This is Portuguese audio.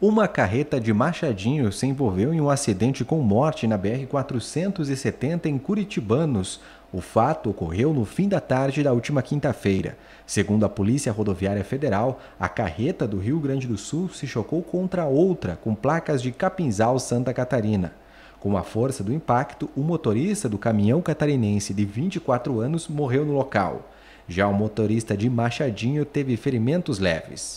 Uma carreta de Machadinho se envolveu em um acidente com morte na BR-470 em Curitibanos. O fato ocorreu no fim da tarde da última quinta-feira. Segundo a Polícia Rodoviária Federal, a carreta do Rio Grande do Sul se chocou contra outra com placas de Capinzal, Santa Catarina. Com a força do impacto, o motorista do caminhão catarinense de 24 anos morreu no local. Já o motorista de Machadinho teve ferimentos leves.